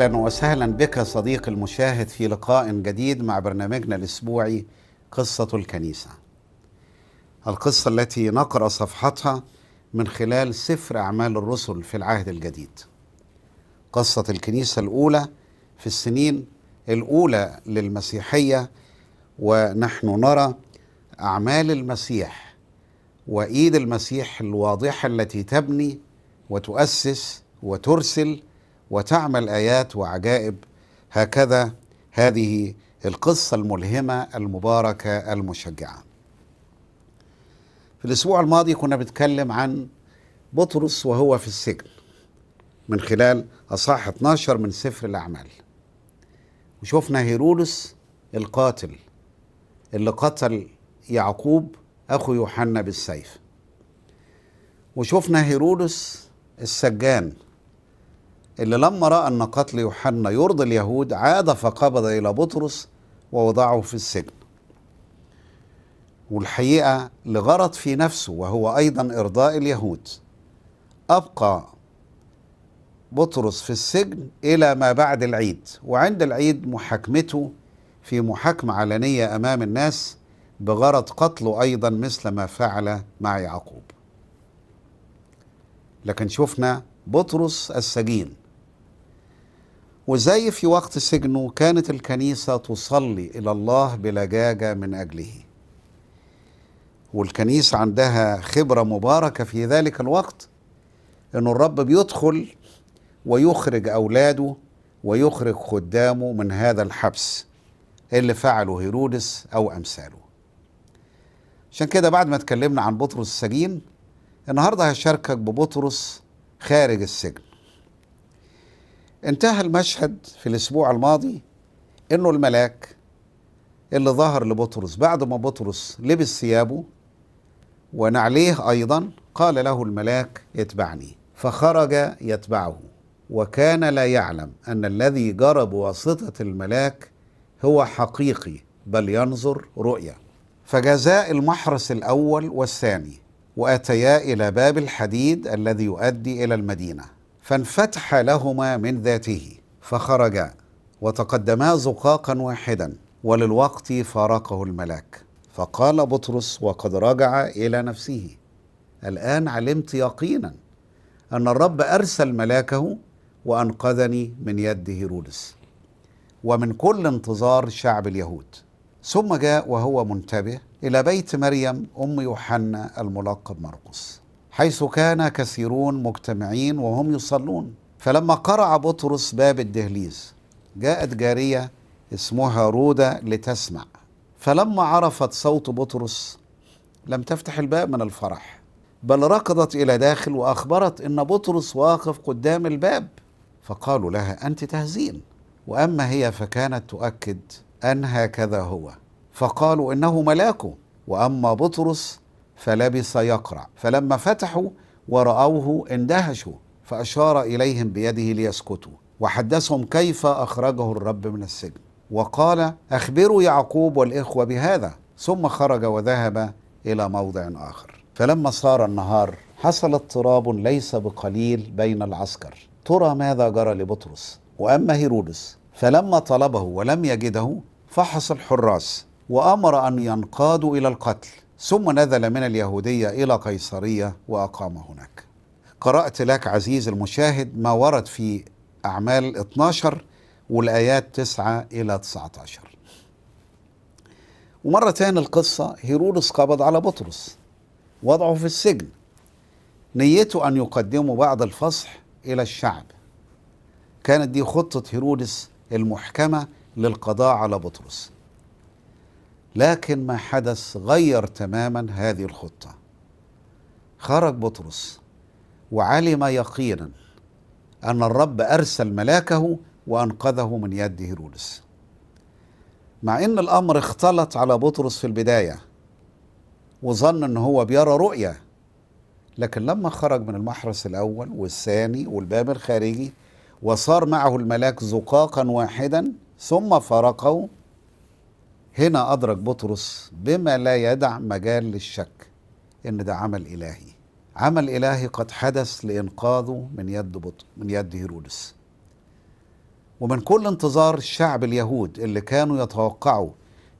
اهلا وسهلا بك صديق المشاهد في لقاء جديد مع برنامجنا الاسبوعي قصه الكنيسه القصه التي نقرا صفحتها من خلال سفر اعمال الرسل في العهد الجديد قصه الكنيسه الاولى في السنين الاولى للمسيحيه ونحن نرى اعمال المسيح وايد المسيح الواضحه التي تبني وتؤسس وترسل وتعمل ايات وعجائب هكذا هذه القصه الملهمه المباركه المشجعه في الاسبوع الماضي كنا بنتكلم عن بطرس وهو في السجن من خلال اصحاح 12 من سفر الاعمال وشفنا هيرودس القاتل اللي قتل يعقوب اخو يوحنا بالسيف وشفنا هيرودس السجان اللي لما رأى أن قتل يوحنا يرضي اليهود عاد فقبض إلى بطرس ووضعه في السجن والحقيقة لغرض في نفسه وهو أيضا إرضاء اليهود أبقى بطرس في السجن إلى ما بعد العيد وعند العيد محاكمته في محاكمة علنية أمام الناس بغرض قتله أيضا مثل ما فعل مع يعقوب لكن شفنا بطرس السجين وزي في وقت سجنه كانت الكنيسة تصلي إلى الله بلجاجة من أجله والكنيسة عندها خبرة مباركة في ذلك الوقت أن الرب بيدخل ويخرج أولاده ويخرج خدامه من هذا الحبس اللي فعله هيرودس أو أمثاله عشان كده بعد ما اتكلمنا عن بطرس السجين النهاردة هشاركك ببطرس خارج السجن انتهى المشهد في الأسبوع الماضي إنه الملاك اللي ظهر لبطرس بعد ما بطرس لبس ثيابه ونعليه أيضا قال له الملاك اتبعني فخرج يتبعه وكان لا يعلم أن الذي جرى بواسطة الملاك هو حقيقي بل ينظر رؤيا فجزاء المحرس الأول والثاني وأتيا إلى باب الحديد الذي يؤدي إلى المدينة فانفتح لهما من ذاته فخرجا وتقدما زقاقا واحدا وللوقت فارقه الملاك فقال بطرس وقد رجع الى نفسه الان علمت يقينا ان الرب ارسل ملاكه وانقذني من يد هيرودس ومن كل انتظار شعب اليهود ثم جاء وهو منتبه الى بيت مريم ام يوحنا الملقب مرقس حيث كان كثيرون مجتمعين وهم يصلون فلما قرع بطرس باب الدهليز جاءت جارية اسمها رودة لتسمع فلما عرفت صوت بطرس لم تفتح الباب من الفرح بل ركضت إلى داخل وأخبرت إن بطرس واقف قدام الباب فقالوا لها أنت تهزين وأما هي فكانت تؤكد أن هكذا هو فقالوا إنه ملاكه وأما بطرس فلبث يقرع فلما فتحوا ورأوه اندهشوا فأشار إليهم بيده ليسكتوا وحدثهم كيف أخرجه الرب من السجن وقال أخبروا يعقوب والإخوة بهذا ثم خرج وذهب إلى موضع آخر فلما صار النهار حصل اضطراب ليس بقليل بين العسكر ترى ماذا جرى لبطرس وأما هيرودس فلما طلبه ولم يجده فحص الحراس وأمر أن ينقادوا إلى القتل ثم نزل من اليهودية إلى قيصرية وأقام هناك قرأت لك عزيز المشاهد ما ورد في أعمال 12 والآيات 9 إلى 19 ومرة ثانية القصة هيرودس قبض على بطرس وضعه في السجن نيته أن يقدمه بعد الفصح إلى الشعب كانت دي خطة هيرودس المحكمة للقضاء على بطرس لكن ما حدث غير تماما هذه الخطة خرج بطرس وعلم يقينا أن الرب أرسل ملاكه وأنقذه من يد هيرودس مع أن الأمر اختلط على بطرس في البداية وظن أن هو بيرى رؤية لكن لما خرج من المحرس الأول والثاني والباب الخارجي وصار معه الملاك زقاقا واحدا ثم فرقه هنا أدرك بطرس بما لا يدع مجال للشك إن ده عمل إلهي عمل إلهي قد حدث لإنقاذه من يد بط... من يد هيرودس ومن كل انتظار الشعب اليهود اللي كانوا يتوقعوا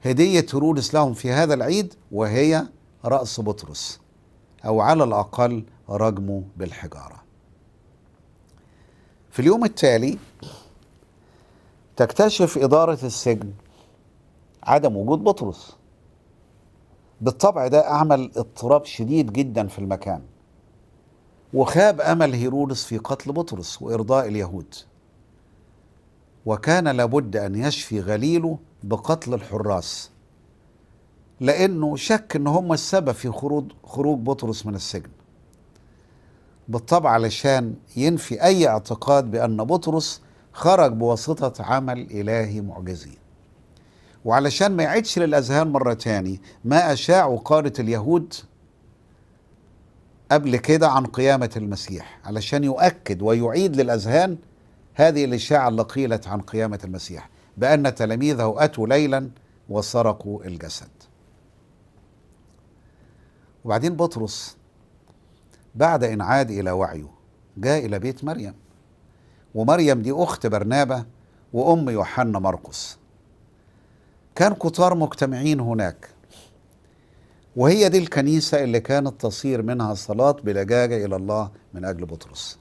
هدية هيرودس لهم في هذا العيد وهي رأس بطرس أو على الأقل رجمه بالحجارة في اليوم التالي تكتشف إدارة السجن عدم وجود بطرس بالطبع ده أعمل اضطراب شديد جدا في المكان وخاب أمل هيرودس في قتل بطرس وإرضاء اليهود وكان لابد أن يشفي غليله بقتل الحراس لأنه شك أن هم السبب في خروج, خروج بطرس من السجن بالطبع علشان ينفي أي اعتقاد بأن بطرس خرج بواسطة عمل إلهي معجزي وعلشان ما يعيدش للأذهان مرة تاني ما أشاع قادة اليهود قبل كده عن قيامة المسيح علشان يؤكد ويعيد للأذهان هذه الإشاعة اللي قيلت عن قيامة المسيح بأن تلاميذه أتوا ليلا وسرقوا الجسد وبعدين بطرس بعد إن عاد إلى وعيه جاء إلى بيت مريم ومريم دي أخت برنابة وأم يوحنا مرقس كان كتار مجتمعين هناك وهي دي الكنيسة اللي كانت تصير منها صلاة بلجاجة إلى الله من أجل بطرس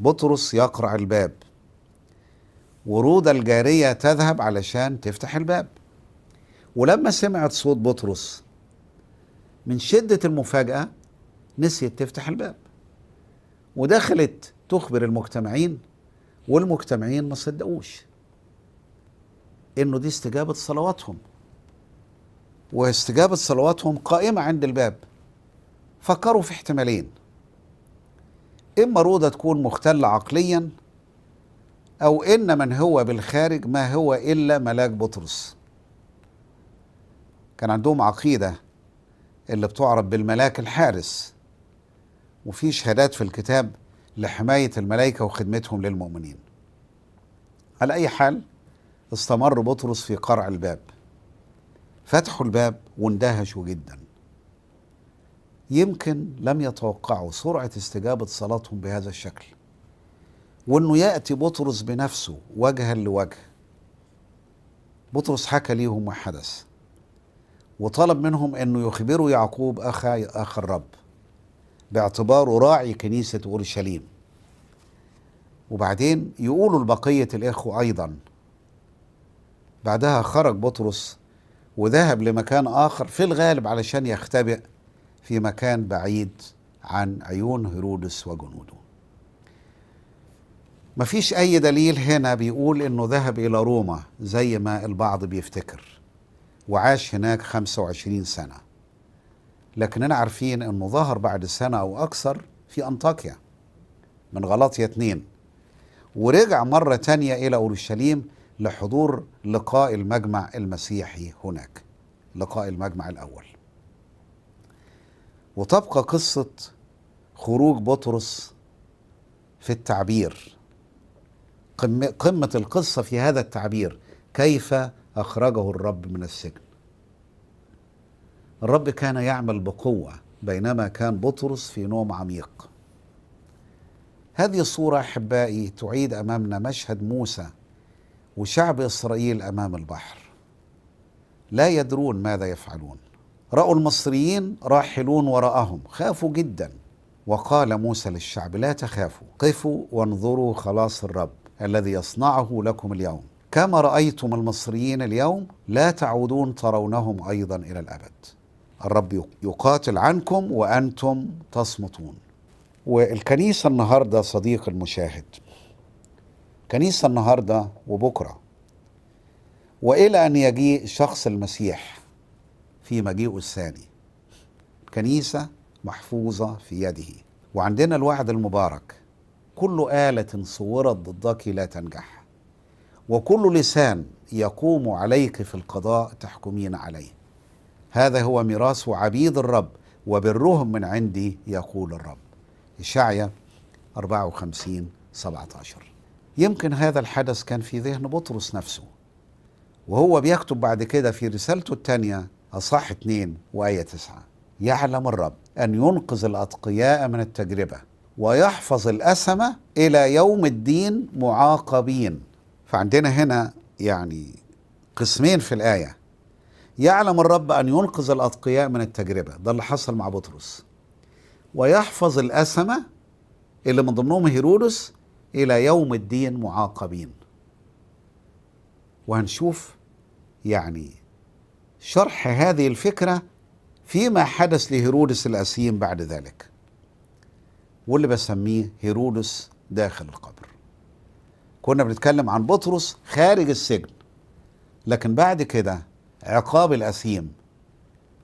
بطرس يقرع الباب ورود الجارية تذهب علشان تفتح الباب ولما سمعت صوت بطرس من شدة المفاجأة نسيت تفتح الباب ودخلت تخبر المجتمعين والمجتمعين ما صدقوش انه دي استجابه صلواتهم واستجابه صلواتهم قائمه عند الباب فكروا في احتمالين اما روضه تكون مختله عقليا او ان من هو بالخارج ما هو الا ملاك بطرس كان عندهم عقيده اللي بتعرف بالملاك الحارس وفي شهادات في الكتاب لحمايه الملائكه وخدمتهم للمؤمنين على اي حال استمر بطرس في قرع الباب فتحوا الباب واندهشوا جدا يمكن لم يتوقعوا سرعة استجابة صلاتهم بهذا الشكل وانه يأتي بطرس بنفسه وجها لوجه بطرس حكى ليهم ما حدث وطلب منهم انه يخبروا يعقوب اخا اخ الرب باعتباره راعي كنيسه اورشليم وبعدين يقولوا لبقيه الاخوه ايضا بعدها خرج بطرس وذهب لمكان آخر في الغالب علشان يختبئ في مكان بعيد عن عيون هيرودس وجنوده مفيش أي دليل هنا بيقول إنه ذهب إلى روما زي ما البعض بيفتكر وعاش هناك 25 سنة لكننا عارفين إنه ظهر بعد سنة أو أكثر في أنطاكيا من غلطية اتنين ورجع مرة تانية إلى أورشليم لحضور لقاء المجمع المسيحي هناك لقاء المجمع الأول وتبقى قصة خروج بطرس في التعبير قمة القصة في هذا التعبير كيف أخرجه الرب من السجن الرب كان يعمل بقوة بينما كان بطرس في نوم عميق هذه الصورة أحبائي تعيد أمامنا مشهد موسى وشعب إسرائيل أمام البحر لا يدرون ماذا يفعلون رأوا المصريين راحلون وراءهم خافوا جدا وقال موسى للشعب لا تخافوا قفوا وانظروا خلاص الرب الذي يصنعه لكم اليوم كما رأيتم المصريين اليوم لا تعودون ترونهم أيضا إلى الأبد الرب يقاتل عنكم وأنتم تصمتون والكنيسة النهاردة صديق المشاهد كنيسة النهاردة وبكرة وإلى أن يجيء شخص المسيح في مجيئه الثاني كنيسة محفوظة في يده وعندنا الوعد المبارك كل آلة صورت ضدك لا تنجح وكل لسان يقوم عليك في القضاء تحكمين عليه هذا هو ميراث عبيد الرب وبرهم من عندي يقول الرب إشعيا 54 17 يمكن هذا الحدث كان في ذهن بطرس نفسه وهو بيكتب بعد كده في رسالته الثانية أصح اثنين وآية 9 يعلم الرب أن ينقذ الأتقياء من التجربة ويحفظ الأسمة إلى يوم الدين معاقبين فعندنا هنا يعني قسمين في الآية يعلم الرب أن ينقذ الأتقياء من التجربة ده اللي حصل مع بطرس ويحفظ الأسمة اللي من ضمنهم هيرودس الى يوم الدين معاقبين وهنشوف يعني شرح هذه الفكره فيما حدث لهيرودس الأسيم بعد ذلك واللي بسميه هيرودس داخل القبر كنا بنتكلم عن بطرس خارج السجن لكن بعد كده عقاب الأسيم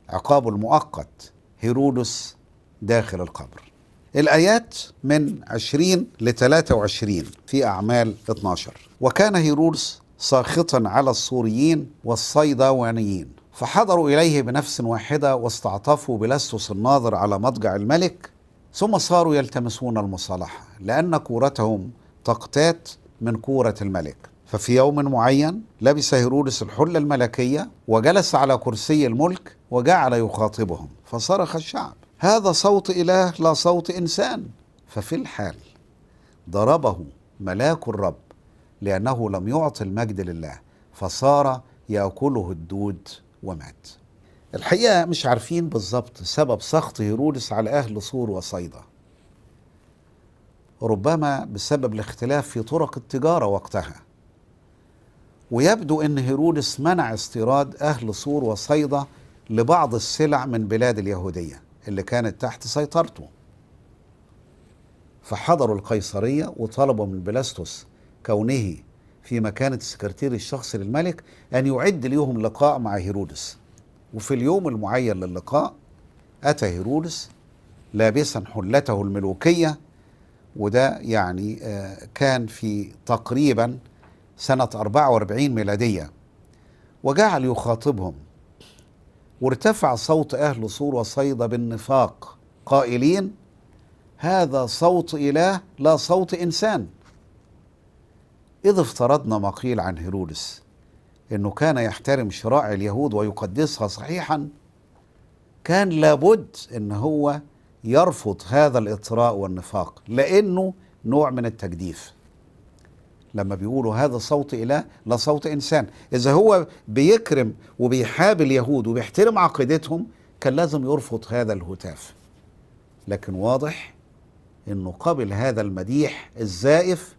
عقابه المؤقت هيرودس داخل القبر الآيات من 20 ل 23 في أعمال 12 وكان هيرودس ساخطا على السوريين والصيداوانيين فحضروا إليه بنفس واحدة واستعطفوا بلاستوس الناظر على مضجع الملك ثم صاروا يلتمسون المصالحة لأن كورتهم تقتات من كورة الملك ففي يوم معين لبس هيرودس الحلة الملكية وجلس على كرسي الملك وجعل يخاطبهم فصرخ الشعب هذا صوت إله لا صوت إنسان ففي الحال ضربه ملاك الرب لأنه لم يعطي المجد لله فصار يأكله الدود ومات الحقيقة مش عارفين بالظبط سبب سخط هيرودس على أهل صور وصيدا ربما بسبب الاختلاف في طرق التجارة وقتها ويبدو أن هيرودس منع استيراد أهل صور وصيدا لبعض السلع من بلاد اليهوديه اللي كانت تحت سيطرته فحضروا القيصرية وطلبوا من بلاستوس كونه في مكانة السكرتير الشخصي للملك أن يعد ليهم لقاء مع هيرودس وفي اليوم المعين للقاء أتى هيرودس لابسا حلته الملوكية وده يعني آه، كان في تقريبا سنة 44 ميلادية وجعل يخاطبهم وارتفع صوت أهل صور وصيدا بالنفاق قائلين هذا صوت إله لا صوت إنسان إذ افترضنا ما قيل عن هيرودس أنه كان يحترم شرائع اليهود ويقدسها صحيحا كان لابد أن هو يرفض هذا الإطراء والنفاق لأنه نوع من التجديف لما بيقولوا هذا صوت إله لا صوت إنسان إذا هو بيكرم وبيحاب اليهود وبيحترم عقيدتهم كان لازم يرفض هذا الهتاف لكن واضح أنه قبل هذا المديح الزائف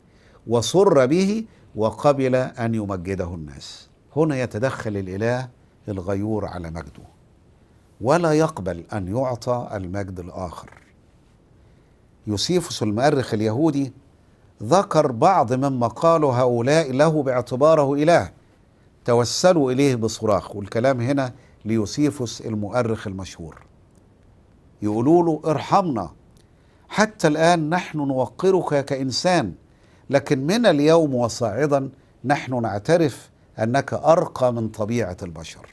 وسر به وقبل أن يمجده الناس هنا يتدخل الإله الغيور على مجده ولا يقبل أن يعطى المجد الآخر يوسيفوس المؤرخ اليهودي ذكر بعض مما قالوا هؤلاء له باعتباره إله توسلوا إليه بصراخ والكلام هنا ليوسيفوس المؤرخ المشهور يقولوا له ارحمنا حتى الآن نحن نوقرك كإنسان لكن من اليوم وصاعدا نحن نعترف أنك أرقى من طبيعة البشر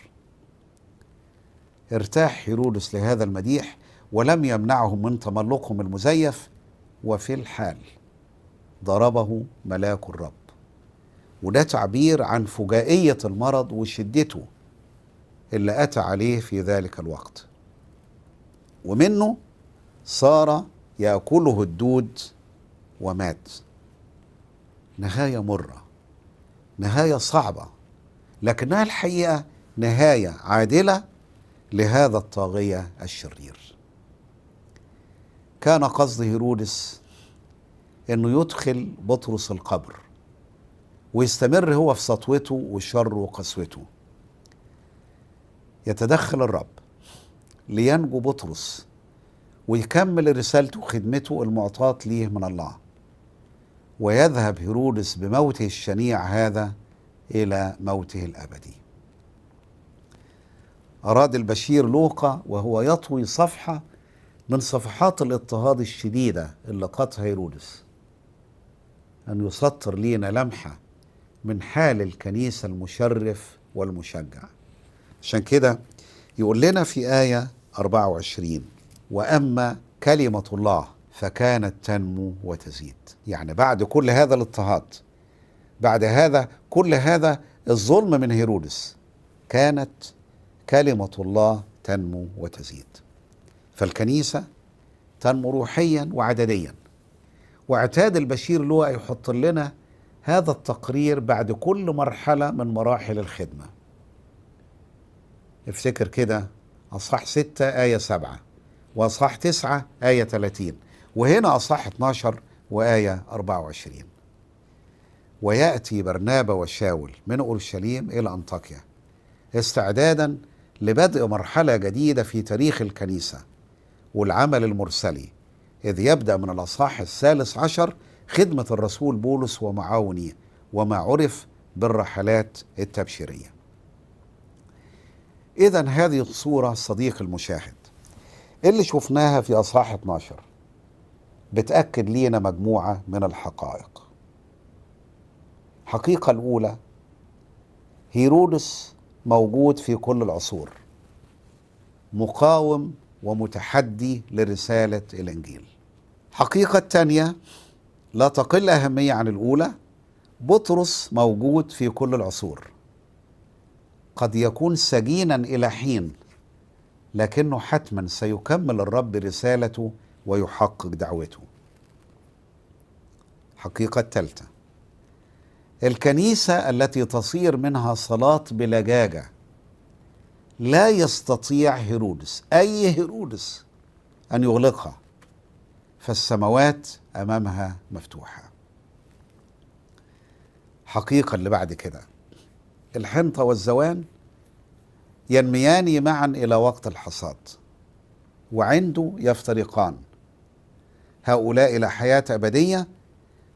ارتاح هيرودس لهذا المديح ولم يمنعهم من تملقهم المزيف وفي الحال ضربه ملاك الرب وده تعبير عن فجائية المرض وشدته اللي أتى عليه في ذلك الوقت ومنه صار يأكله الدود ومات نهاية مرة نهاية صعبة لكنها الحقيقة نهاية عادلة لهذا الطاغية الشرير كان قصد هيرودس انه يدخل بطرس القبر ويستمر هو في سطوته وشره وقسوته يتدخل الرب لينجو بطرس ويكمل رسالته وخدمته المعطاة ليه من الله ويذهب هيرودس بموته الشنيع هذا إلى موته الأبدي أراد البشير لوقا وهو يطوي صفحة من صفحات الاضطهاد الشديدة اللي قاتها هيرودس أن يسطر لينا لمحة من حال الكنيسة المشرف والمشجع عشان كده يقول لنا في آية 24 وأما كلمة الله فكانت تنمو وتزيد يعني بعد كل هذا الاضطهاد بعد هذا كل هذا الظلم من هيرودس كانت كلمة الله تنمو وتزيد فالكنيسة تنمو روحيا وعدديا واعتاد البشير لواء يحط لنا هذا التقرير بعد كل مرحلة من مراحل الخدمة افتكر كده أصح 6 آية 7 وأصح 9 آية 30 وهنا أصح 12 وآية 24 ويأتي برنابا وشاول من أورشليم إلى أنطاكيا استعدادا لبدء مرحلة جديدة في تاريخ الكنيسة والعمل المرسلي إذ يبدأ من الأصحاح الثالث عشر خدمة الرسول بولس ومعاونيه وما عرف بالرحلات التبشيرية إذا هذه الصورة صديق المشاهد اللي شفناها في أصحاح 12 بتأكد لينا مجموعة من الحقائق الحقيقة الأولى هيرودس موجود في كل العصور مقاوم ومتحدي لرسالة الإنجيل حقيقة تانيه لا تقل أهمية عن الأولى بطرس موجود في كل العصور قد يكون سجينا إلى حين لكنه حتما سيكمل الرب رسالته ويحقق دعوته حقيقة الثالثة الكنيسة التي تصير منها صلاة بلجاجة لا يستطيع هيرودس أي هيرودس أن يغلقها فالسماوات أمامها مفتوحة حقيقة اللي بعد كده الحنطة والزوان ينميان معا إلى وقت الحصاد وعنده يفترقان هؤلاء إلى حياة أبدية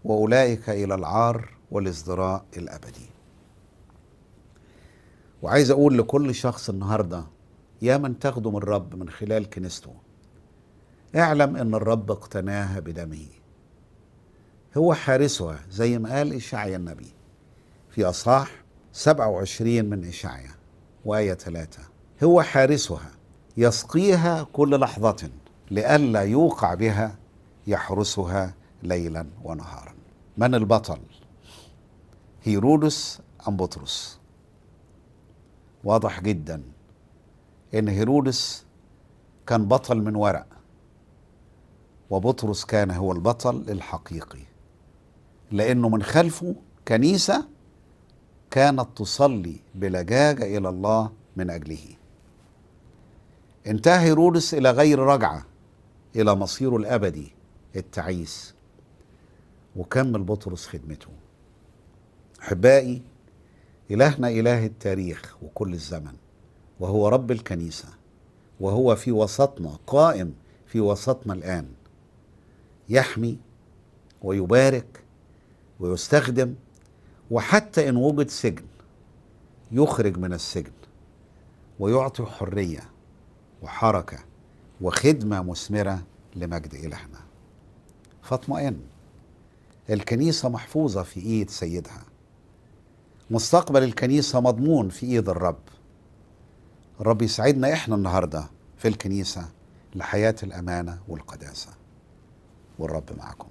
وأولئك إلى العار والازدراء الأبدي وعايز اقول لكل شخص النهارده يا من تخدم الرب من خلال كنيسته اعلم ان الرب اقتناها بدمه هو حارسها زي ما قال إشعيا النبي في أصحاح 27 من إشعيا وآية 3 هو حارسها يسقيها كل لحظة لئلا يوقع بها يحرسها ليلا ونهارا من البطل هيرودس أم بطرس واضح جدا ان هيرودس كان بطل من ورق وبطرس كان هو البطل الحقيقي لانه من خلفه كنيسه كانت تصلي بلجاجه الى الله من اجله انتهى هيرودس الى غير رجعه الى مصيره الابدي التعيس وكمل بطرس خدمته احبائي إلهنا إله التاريخ وكل الزمن وهو رب الكنيسة وهو في وسطنا قائم في وسطنا الآن يحمي ويبارك ويستخدم وحتى إن وجد سجن يخرج من السجن ويعطي حرية وحركة وخدمة مثمرة لمجد إلهنا فاطمئن الكنيسة محفوظة في إيد سيدها مستقبل الكنيسة مضمون في إيد الرب الرب يسعدنا إحنا النهاردة في الكنيسة لحياة الأمانة والقداسة والرب معكم